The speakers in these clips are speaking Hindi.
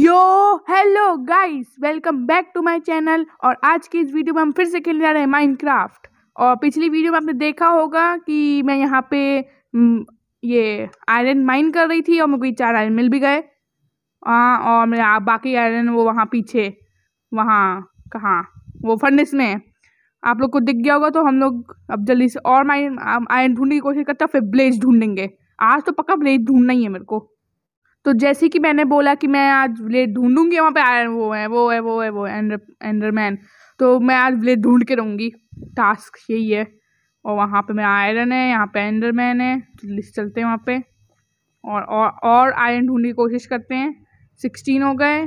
Yo hello guys welcome back to my channel और आज की इस वीडियो में हम फिर से खेलने जा रहे हैं माइनक्राफ्ट और पिछली वीडियो में आपने देखा होगा कि मैं यहाँ पे हम्म, ये आयरन माइन कर रही थी और मेरे को चार आयरन मिल भी गए हाँ और मेरे बाकी आयरन वो वहाँ पीछे वहाँ कहाँ वो फर्नेस में आप लोग को दिख गया होगा तो हम लोग अब जल्दी से और माइन आयरन ढूंढने की कोशिश करते हैं फिर ब्लेज ढूंढेंगे आज तो पक्का ब्लेज ढूंढना ही है मेरे को तो जैसे कि मैंने बोला कि मैं आज ब्लेड ढूंढूंगी वहाँ पे आयरन वो है वो है वो है वो एंडर एंडरमैन तो मैं आज ब्लेड ढूंढ के रहूँगी टास्क यही है और वहाँ पे मेरा आयरन है यहाँ पे एंडरमैन है तो लिस्ट चलते हैं वहाँ पे और और और आयरन ढूंढने की कोशिश करते हैं सिक्सटीन हो गए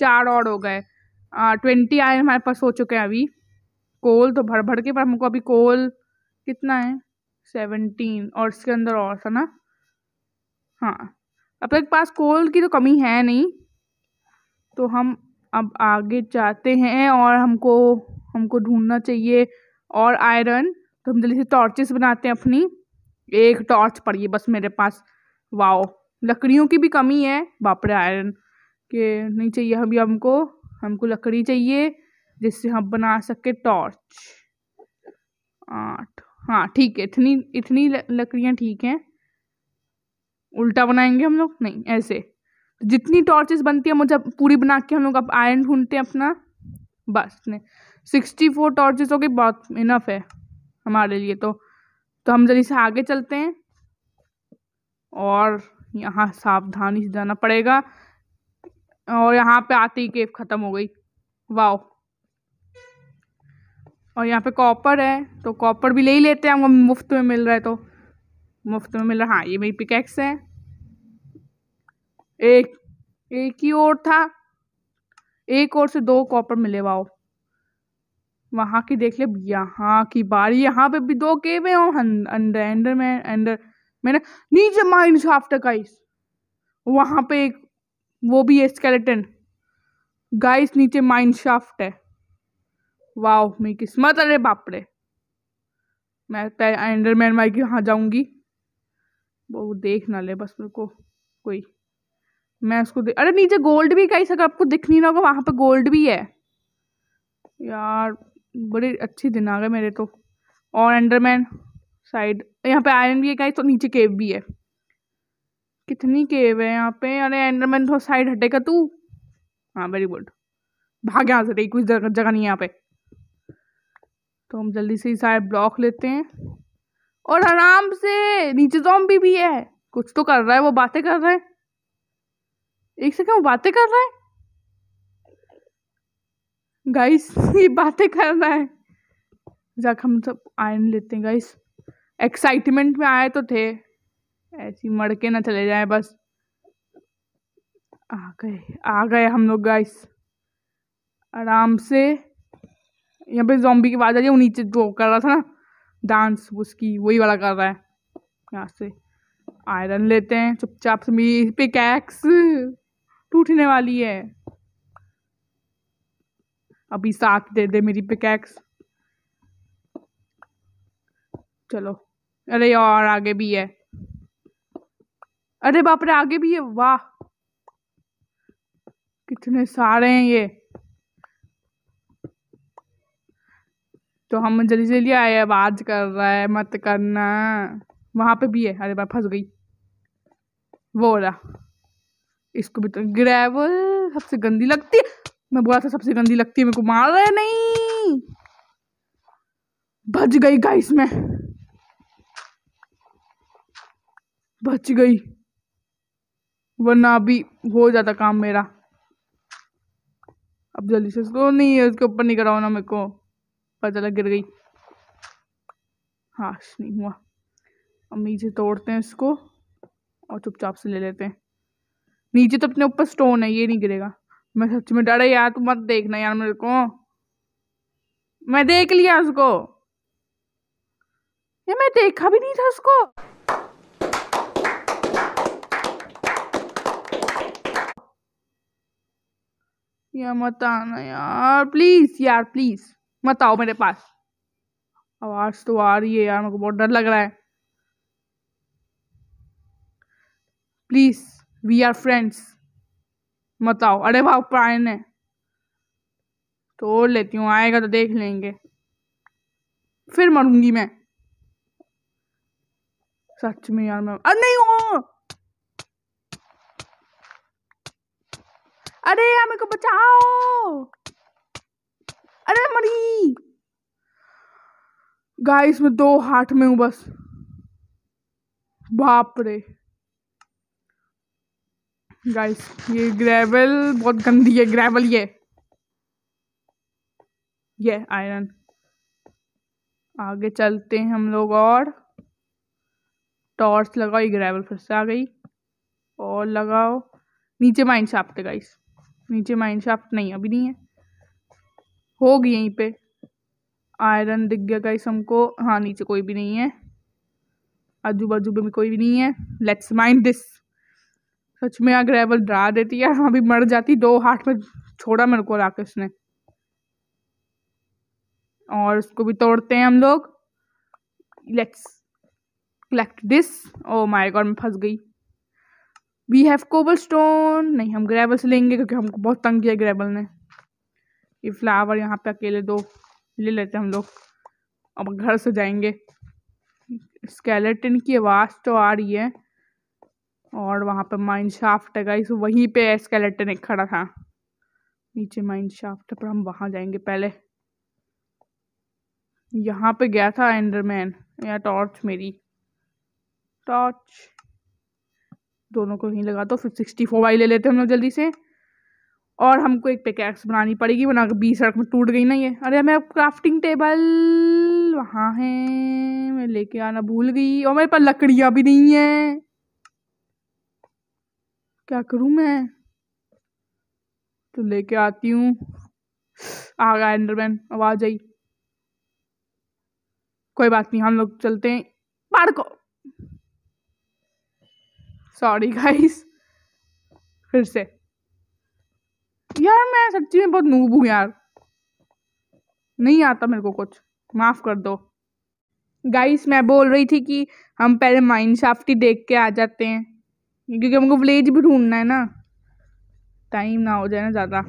चार और हो गए ट्वेंटी आयरन हमारे पास हो चुके हैं अभी कोल तो भर भर के पर हमको अभी कोल कितना है सेवनटीन और इसके अंदर और था ना हाँ अपने पास कोल की तो कमी है नहीं तो हम अब आगे जाते हैं और हमको हमको ढूंढना चाहिए और आयरन तो हम जल्दी से टॉर्चेस बनाते हैं अपनी एक टॉर्च पड़ी बस मेरे पास वाओ लकड़ियों की भी कमी है बापरे आयरन के नहीं चाहिए अभी हमको हमको लकड़ी चाहिए जिससे हम बना सके टॉर्च आठ हाँ ठीक है इतनी इतनी लकड़ियाँ ठीक हैं उल्टा बनाएंगे हम लोग नहीं ऐसे जितनी टॉर्चेस बनती है मुझे पूरी बना के हम लोग अब आयरन ढूंढते हैं अपना बस नहीं सिक्सटी फोर टॉर्चेस हो गई बहुत इनफ है हमारे लिए तो तो हम जल्दी से आगे चलते हैं और यहाँ सावधानी से जाना पड़ेगा और यहाँ पे आते ही केव ख़त्म हो गई वाओ और यहाँ पे कॉपर है तो कॉपर भी ले ही लेते हैं हम मुफ्त में मिल रहा है तो मुफ्त में मिल रहा हाँ ये मेरी पिकेक्स है एक एक ही और था एक और से दो कॉपर मिले वाओ वहाँ की देख ले यहाँ की बारी यहाँ पे भी दो केव है और अंडर अंडर में अंडर मैंने नीचे माइन आफ्टर गाइस वहाँ पे एक वो भी है स्केलेटन गाइस नीचे माइन शाफ्ट है वाह मेरी किस्मत अरे बापरे मैं एंडरमैन माई के यहाँ जाऊंगी वो देख ना ले बस मेरे को कोई मैं उसको दे अरे नीचे गोल्ड भी कहीं सकता आपको दिख नहीं रहा होगा वहाँ पे गोल्ड भी है यार बड़े अच्छे दिन आ गए मेरे तो और अंडरमैन साइड यहाँ पे आयरन भी है कहीं तो नीचे केव भी है कितनी केव है यहाँ पे अरे एंडरमैन थोड़ा साइड हटेगा तू हाँ वेरी गुड भाग यहाँ से कुछ जगह नहीं है यहाँ पे तो हम जल्दी से सारे ब्लॉक लेते हैं और आराम से नीचे जॉम्बी भी है कुछ तो कर रहा है वो बातें कर रहा है एक सेकंड वो बातें कर रहा है गाइस ये बातें कर रहा है जाक हम सब आयन लेते हैं गाइस एक्साइटमेंट में आए तो थे ऐसी मड़के ना चले जाए बस आ गए आ गए हम लोग गाइस आराम से यहाँ पे जॉम्बी की आवाज़ आ रही है वो नीचे जो कर रहा था ना डांस उसकी वही वाला कर रहा है यहाँ से आयरन लेते हैं चुपचाप से मेरी पिकैक्स टूटने वाली है अभी साथ दे दे मेरी पिकैक्स चलो अरे और आगे भी है अरे बाप रे आगे भी है वाह कितने सारे हैं ये तो हम जल्दी जल्दी आए आवाज़ कर रहा है मत करना वहाँ पे भी है अरे बार फंस गई वो रहा इसको भी तो ग्रेवल सबसे गंदी लगती है मैं बोला था सबसे गंदी लगती है मेरे को मार रहा है नहीं बच गई गाइस इसमें बच गई वरना अभी हो जाता काम मेरा अब जल्दी से स्लो नहीं है उसके ऊपर नहीं कराओ ना मेरे को पता गिर गई हाँ नहीं हुआ अब नीचे तोड़ते हैं इसको और चुपचाप से ले लेते हैं नीचे तो अपने ऊपर स्टोन है ये नहीं गिरेगा मैं सच में डरा यार तू मत देखना यार मेरे को मैं देख लिया उसको ये मैं देखा भी नहीं था उसको यार मत आना यार प्लीज यार प्लीज मत आओ मेरे पास आवाज तो आ रही है यार मेरे को बहुत डर लग रहा है प्लीज वी आर फ्रेंड्स मत आओ अरे भाव प्राइन है तोड़ लेती हूँ आएगा तो देख लेंगे फिर मरूंगी मैं सच में यार मैं अरे नहीं हो अरे यार मेरे को बचाओ अरे मरी गाइस मैं दो हाथ में हूं बस बाप रे गाइस ये ग्रेवल बहुत गंदी है ग्रेवल ये ये आयरन आगे चलते हैं हम लोग और टॉर्च लगाओ ये ग्रेवल फिर से आ गई और लगाओ नीचे माइंड शाफ्ट है गाइस नीचे माइंड शाफ्ट नहीं अभी नहीं है होगी यहीं पे आयरन दिख गया गाइस हमको हाँ नीचे कोई भी नहीं है आजू बाजू में कोई भी नहीं है लेट्स माइंड दिस सच में यार ग्रेवल डरा देती है हाँ अभी मर जाती दो हाथ में छोड़ा मेरे को राकेश ने और उसको भी तोड़ते हैं हम लोग let's collect this oh my god मैं फंस गई वी हैव कोबल स्टोन नहीं हम ग्रेवल से लेंगे क्योंकि हमको बहुत तंग किया ग्रेवल ने ये फ्लावर यहाँ पे अकेले दो ले लेते हम लोग अब घर से जाएंगे स्केलेटन की आवाज़ तो आ रही है और वहाँ पर माइंड शाफ्ट है इस वहीं पे स्केलेटन एक खड़ा था नीचे माइंड शाफ्ट पर हम वहाँ जाएंगे पहले यहाँ पे गया था एंडरमैन या टॉर्च मेरी टॉर्च दोनों को यहीं लगा दो तो फिर सिक्सटी फोर वाई ले लेते हम लोग जल्दी से और हमको एक पिकैक्स बनानी पड़ेगी वरना बीस सड़क में टूट गई ना ये अरे मैं क्राफ्टिंग टेबल वहाँ है मैं लेके आना भूल गई और मेरे पास लकड़ियाँ भी नहीं है क्या करूँ मैं तो लेके आती हूँ आ गया एंडरमैन आवाज आई कोई बात नहीं हम लोग चलते हैं बाढ़ को सॉरी गाइस फिर से यार मैं सच्ची में बहुत नूब हूँ यार नहीं आता मेरे को कुछ माफ़ कर दो गाइस मैं बोल रही थी कि हम पहले माइंड शाफ्ट ही देख के आ जाते हैं क्योंकि हमको विलेज भी ढूंढना है ना टाइम ना हो जाए ना ज़्यादा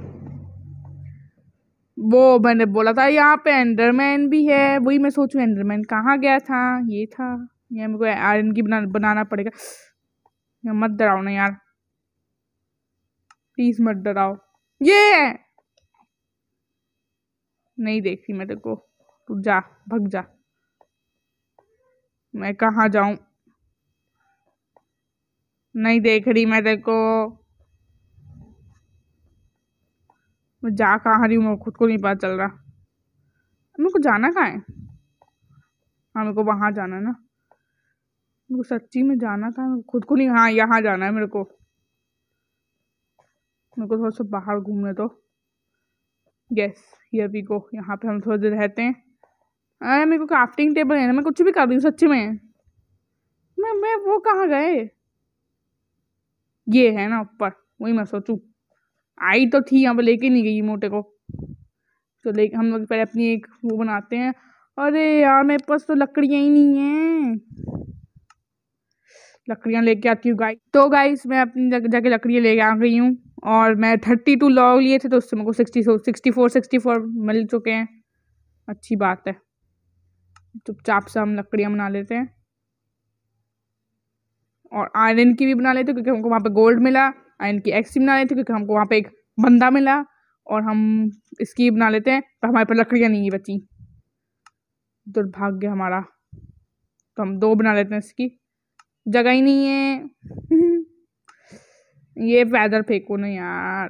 वो मैंने बोला था यहाँ पे एंडरमैन भी है वही मैं सोचूँ एंडरमैन कहाँ गया था ये था ये मेरे को आयरन की बना बनाना पड़ेगा मत डराओ ना यार प्लीज़ मत डराओ ये नहीं देखती मैं तेरे को तू जा भग जा मैं कहा जाऊं नहीं देख रही मैं तेरे को मैं जा कहा रही हूं मैं खुद को नहीं पता चल रहा मेरे को जाना कहाँ है हाँ मेरे को वहां जाना ना मेरे को सच्ची में जाना था खुद को नहीं हाँ यहाँ जाना है मेरे को मेरे को थोड़ा सा बाहर घूमने दो यस ये भी गो यहाँ पे हम थोड़ी देर रहते हैं अरे मेरे को क्राफ्टिंग टेबल है ना मैं कुछ भी कर रही हूँ सच्ची में मैं मैं वो कहाँ गए ये है ना ऊपर वही मैं सोचूँ आई तो थी यहाँ पर लेके नहीं गई मोटे को तो ले हम लोग पहले अपनी एक वो बनाते हैं अरे यार मेरे पास तो लकड़ियाँ ही नहीं हैं लकड़ियाँ लेके आती हूँ गाय तो गाइस मैं अपनी जगह जाके लकड़ियाँ लेके आ गई हूँ और मैं थर्टी टू लॉ लिए थे तो उससे मेरे को sixty sixty four sixty four मिल चुके हैं अच्छी बात है चुपचाप से हम लकड़ियाँ बना लेते हैं और आयरन की भी बना लेते क्योंकि हमको वहाँ पे गोल्ड मिला आयरन की एक्स बना लेते क्योंकि हमको वहाँ पे एक बंदा मिला और हम इसकी बना लेते हैं पर हमारे पास लकड़ियाँ नहीं बची दुर्भाग्य हमारा तो हम दो बना लेते हैं इसकी जगह ही नहीं है ये पैदल फेंको ना यार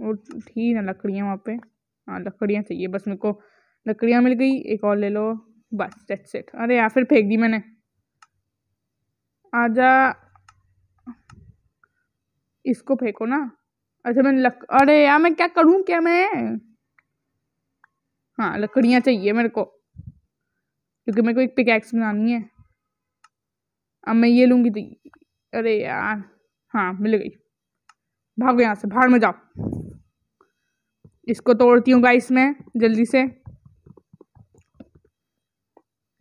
वो थी ना लकड़ियाँ वहाँ पे हाँ लकड़ियाँ चाहिए बस मेरे को लकड़ियाँ मिल गई एक और ले लो बस दैट्स सेट अरे यार फिर फेंक दी मैंने आजा इसको फेंको ना अच्छा मैं लक अरे यार मैं क्या करूँ क्या मैं हाँ लकड़ियाँ चाहिए मेरे को क्योंकि मेरे को एक पिकैक्स बनानी है अब मैं ये लूँगी तो अरे यार हाँ मिल गई भागो यहाँ से भाड़ में जाओ इसको तोड़ती हूँ गाइस मैं जल्दी से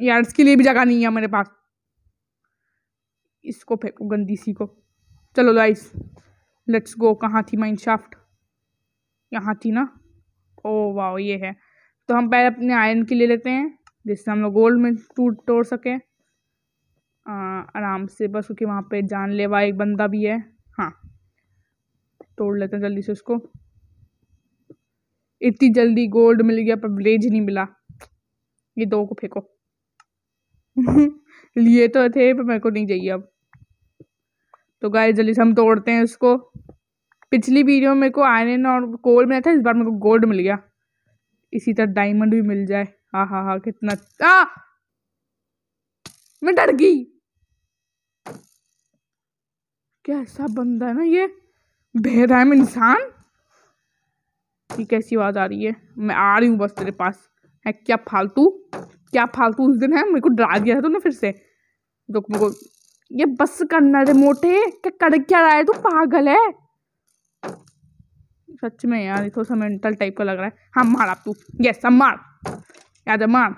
यार इसके लिए भी जगह नहीं है मेरे पास इसको फेंको गंदी सी को चलो गाइस लेट्स गो कहाँ थी माइन शाफ्ट यहाँ थी ना ओ वाह ये है तो हम पहले अपने आयरन के ले लेते हैं जिससे हम लोग गोल्ड में टूट तोड़ सकें आराम से बस क्योंकि वहाँ पे जानलेवा एक बंदा भी है हाँ तोड़ लेते हैं जल्दी से उसको इतनी जल्दी गोल्ड मिल गया पर ब्लेज नहीं मिला ये दो को फेंको लिए तो थे पर मेरे को नहीं चाहिए अब तो गाय जल्दी से हम तोड़ते हैं उसको पिछली वीडियो में मेरे को आयरन और कोल मिला था इस बार मेरे को गोल्ड मिल गया इसी तरह डायमंड भी मिल जाए हाँ हाँ हाँ कितना आ! मैं डर गई क्या ऐसा बंदा है ना ये बेहराम इंसान ये कैसी आवाज़ आ रही है मैं आ रही हूँ बस तेरे पास है क्या फालतू क्या फालतू उस दिन है मेरे को डरा दिया था तूने फिर से रुक मेरे को ये बस करना रे मोटे क्या कर क्या रहा है तू पागल है सच में यार थोड़ा सा मेंटल टाइप का लग रहा है हाँ मार आप तू यस हम मार आजा मार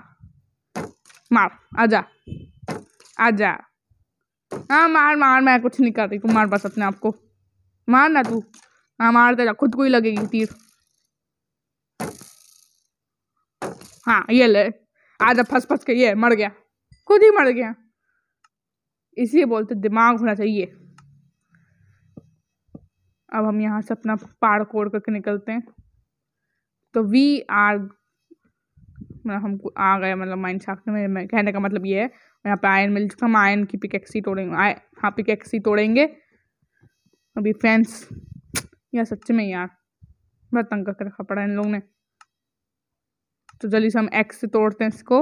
मार आजा आजा हाँ मार मार मैं कुछ नहीं कर रही तू मार बस अपने आप को मार ना तू हाँ मार दे खुद को ही लगेगी तीर हाँ ये ले आजा फंस फंस के ये मर गया खुद ही मर गया इसलिए बोलते दिमाग होना चाहिए अब हम यहाँ से अपना पार कोड करके निकलते हैं तो वी आर मतलब हमको आ गया मतलब माइन शाफ्ट में कहने का मतलब ये है यहाँ पे आयन मिल चुका हम आयन की पिकेक्सी तोड़ेंगे आय हाँ पिकेक्सी तोड़ेंगे अभी फ्रेंड्स यार सच में यार बहुत तंग करके रखा पड़ा इन लोगों ने तो जल्दी से हम एक्स से तोड़ते हैं इसको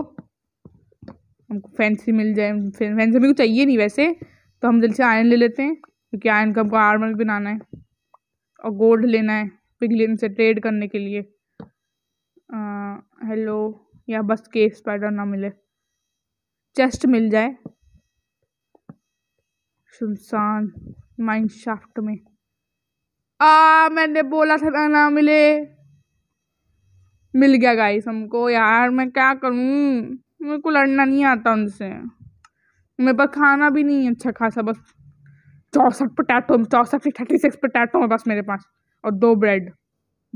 हमको फैंसी मिल जाए फैंसी हमें को चाहिए नहीं वैसे तो हम जल्दी से आयन ले लेते हैं क्योंकि आयन का हमको आर्मर बनाना है और गोल्ड लेना है पिगलिन से ट्रेड करने के लिए हेलो या बस के स्पाइडर ना मिले चेस्ट मिल जाए सुनसान माइंड शाफ्ट में आ मैंने बोला था ना, मिले मिल गया गाइस हमको यार मैं क्या करूँ मेरे को लड़ना नहीं आता उनसे मेरे पास खाना भी नहीं है अच्छा खासा बस चौसठ पटैटो चौसठ थर्टी सिक्स पटैटो है बस मेरे पास और दो ब्रेड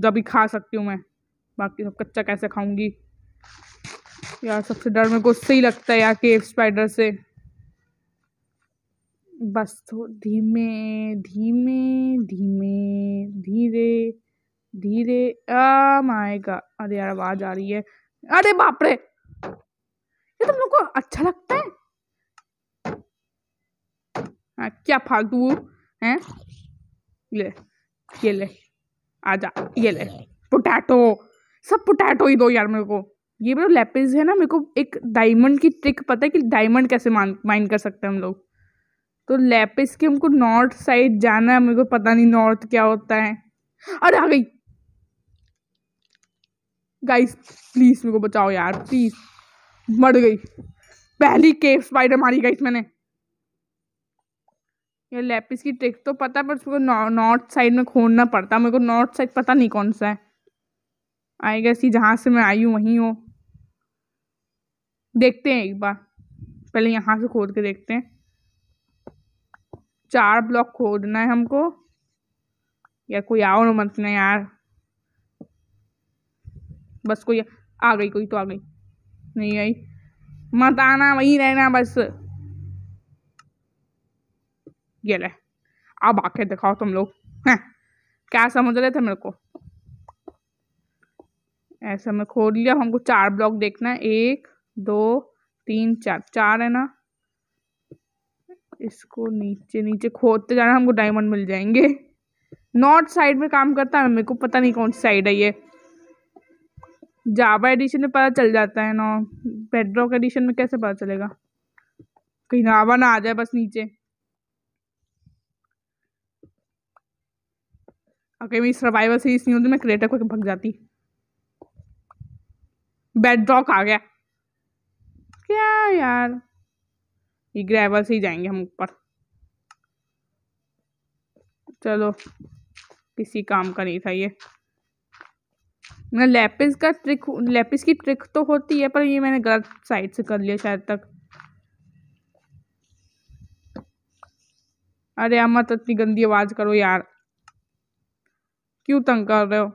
जो अभी खा सकती हूँ मैं बाकी सब कच्चा कैसे खाऊंगी यार सबसे डर मेरे को उससे ही लगता है यार केव स्पाइडर से बस थोड़ा तो धीमे धीमे धीमे धीरे धीरे माएगा अरे यार आवाज आ रही है अरे बाप रे ये तुम लोग को अच्छा लगता है आ, क्या फालतू है ले ये ले आजा ये ले पोटैटो सब पोटैटो ही दो यार मेरे को ये मेरा लेपिस है ना मेरे को एक डायमंड की ट्रिक पता है कि डायमंड कैसे माइंड कर सकते हैं हम लोग तो लेपिस के हमको नॉर्थ साइड जाना है मेरे को पता नहीं नॉर्थ क्या होता है अरे आ गई गाइस प्लीज़ मेरे को बचाओ यार प्लीज़ मर गई पहली केव स्पाइडर मारी गई मैंने ये लेपिस की ट्रिक तो पता पर उसको नॉर्थ साइड में खोलना पड़ता मेरे को नॉर्थ साइड पता नहीं कौन सा है आई गेस जहाँ से मैं आई हूँ वहीं हूँ देखते हैं एक बार पहले यहाँ से खोद के देखते हैं चार ब्लॉक खोदना है हमको या कोई और मत ना यार बस कोई आ गई कोई तो आ गई नहीं आई मत आना वही रहना बस ये ले अब आके दिखाओ तुम लोग हैं क्या समझ रहे थे मेरे को ऐसा मैं खोद लिया हमको चार ब्लॉक देखना है एक दो तीन चार चार है ना इसको नीचे नीचे खोदते जाना हमको डायमंड मिल जाएंगे नॉर्थ साइड में काम करता है मेरे को पता नहीं कौन सी साइड है ये जावा एडिशन में पता चल जाता है ना पेड्रॉक एडिशन में कैसे पता चलेगा कहीं नावा ना आ जाए बस नीचे अगर मेरी सर्वाइवल सीरीज नहीं होती मैं क्रिएटर को भग जाती बेड आ गया क्या यार ये ग्रेवल से ही जाएंगे हम ऊपर चलो किसी काम का नहीं था ये मैं मतलब लेपिस का ट्रिक लेपिस की ट्रिक तो होती है पर ये मैंने गलत साइड से कर लिया शायद तक अरे तो इतनी गंदी आवाज़ करो यार क्यों तंग कर रहे हो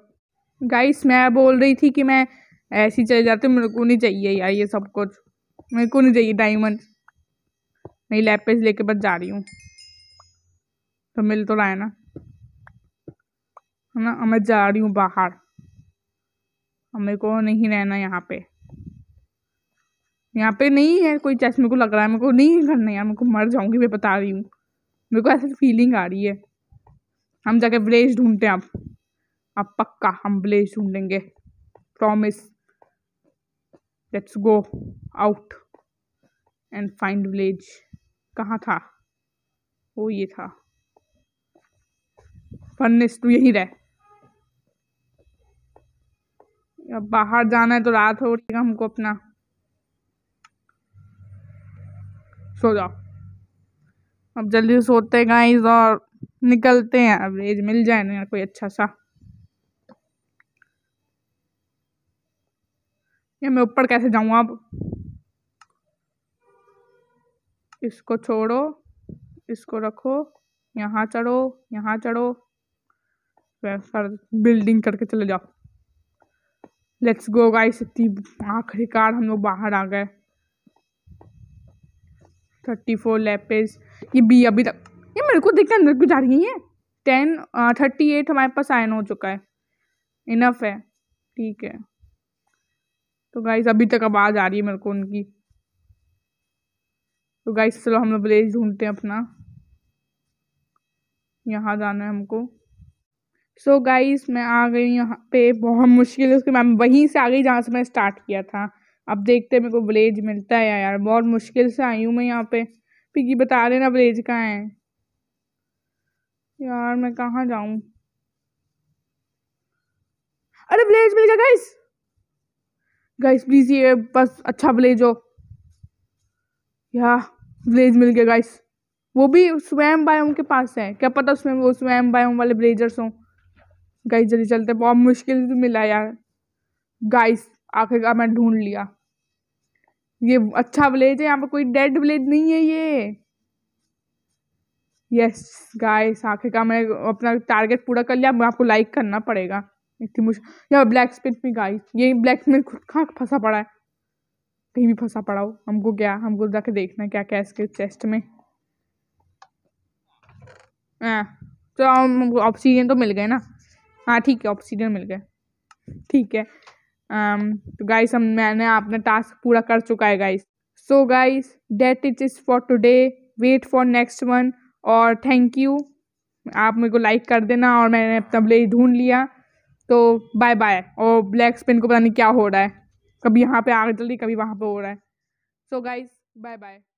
गाइस मैं बोल रही थी कि मैं ऐसी चले जाती हूँ मेरे को नहीं चाहिए यार ये सब कुछ मेरे को नहीं चाहिए डायमंड मैं लैपेज लेके बस जा रही हूँ तो मिल तो रहा है ना है ना मैं जा रही हूँ बाहर मेरे को नहीं रहना यहाँ पे यहाँ पे नहीं है कोई चेस्ट मेरे को लग रहा है मेरे को नहीं करना यार मेरे को मर जाऊँगी मैं बता रही हूँ मेरे को ऐसी फीलिंग आ रही है हम जाके ब्लेज ढूंढते हैं अब अब पक्का हम ब्लेज ढूंढेंगे promise let's go out and find village कहाँ था वो ये था फर्निस तू यही रह अब बाहर जाना है तो रात हो है हमको अपना सो जाओ अब जल्दी सोते गाइस और निकलते हैं अब एज मिल जाए ना कोई अच्छा सा ये मैं ऊपर कैसे जाऊँ अब इसको छोड़ो इसको रखो यहाँ चढ़ो यहाँ चढ़ो सर बिल्डिंग करके चले जाओ लेट्स गो गाइस इतनी आखिरकार हम लोग बाहर आ गए थर्टी फोर लेपेज ये बी अभी तक ये मेरे को देखे अंदर क्यों जा रही है ये टेन थर्टी एट हमारे पास आयन हो चुका है इनफ है ठीक है तो गाइस अभी तक आवाज़ आ रही है मेरे को उनकी तो गाइस चलो हम लोग विलेज ढूंढते हैं अपना यहाँ जाना है हमको सो so गाइस मैं आ गई यहाँ पे बहुत मुश्किल है उसके मैं वहीं से आ गई जहाँ से मैं स्टार्ट किया था अब देखते मेरे को विलेज मिलता है यार बहुत मुश्किल से आई हूँ मैं यहाँ पे पिकी बता देना विलेज कहाँ है यार मैं कहाँ जाऊँ अरे विलेज मिल गया गाइस गाइस प्लीज़ ये बस अच्छा विलेज हो या विलेज मिल गया गाइस वो भी स्वयं बायोम के पास है क्या पता स्वयं वो स्वयं बायोम वाले ब्लेजर्स हों गाइस जल्दी चलते बहुत मुश्किल से मिला यार गाइस आखिरकार मैं ढूंढ लिया ये अच्छा विलेज है यहाँ पर कोई डेड विलेज नहीं है ये यस गाइस आखिरकार मैं अपना टारगेट पूरा कर लिया आपको लाइक करना पड़ेगा इतनी मुश्किल या ब्लैक स्मिथ में गाई ये ब्लैक स्मिथ खुद कहाँ फंसा पड़ा है कहीं भी फंसा पड़ा हो हमको क्या हमको जाके देखना क्या क्या इसके चेस्ट में हाँ, तो ऑक्सीजन तो मिल गए ना हाँ ठीक है ऑक्सीजन मिल गए ठीक है आम, तो गाइस हम मैंने अपना टास्क पूरा कर चुका है guys so guys that it is for today wait for next one और थैंक यू आप मेरे को लाइक कर देना और मैंने अपना ब्लेज ढूंढ लिया तो बाय बाय और ब्लैक स्पिन को पता नहीं क्या हो रहा है कभी यहाँ पे आ जल्दी कभी वहाँ पे हो रहा है सो गाइज बाय बाय